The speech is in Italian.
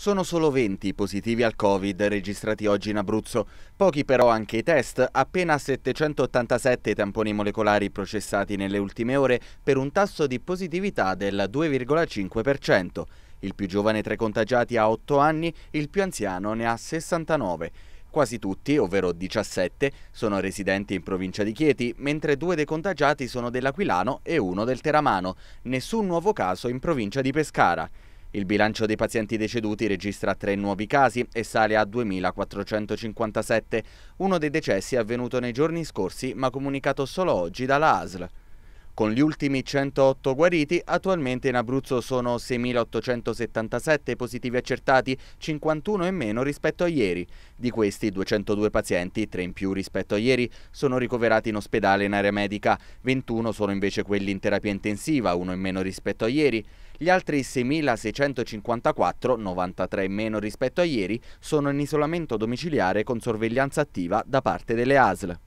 Sono solo 20 i positivi al Covid registrati oggi in Abruzzo, pochi però anche i test, appena 787 tamponi molecolari processati nelle ultime ore per un tasso di positività del 2,5%. Il più giovane tra i contagiati ha 8 anni, il più anziano ne ha 69. Quasi tutti, ovvero 17, sono residenti in provincia di Chieti, mentre due dei contagiati sono dell'Aquilano e uno del Teramano. Nessun nuovo caso in provincia di Pescara. Il bilancio dei pazienti deceduti registra tre nuovi casi e sale a 2.457. Uno dei decessi è avvenuto nei giorni scorsi ma comunicato solo oggi dalla ASL. Con gli ultimi 108 guariti, attualmente in Abruzzo sono 6.877 positivi accertati, 51 in meno rispetto a ieri. Di questi 202 pazienti, 3 in più rispetto a ieri, sono ricoverati in ospedale in area medica, 21 sono invece quelli in terapia intensiva, 1 in meno rispetto a ieri. Gli altri 6.654, 93 in meno rispetto a ieri, sono in isolamento domiciliare con sorveglianza attiva da parte delle ASL.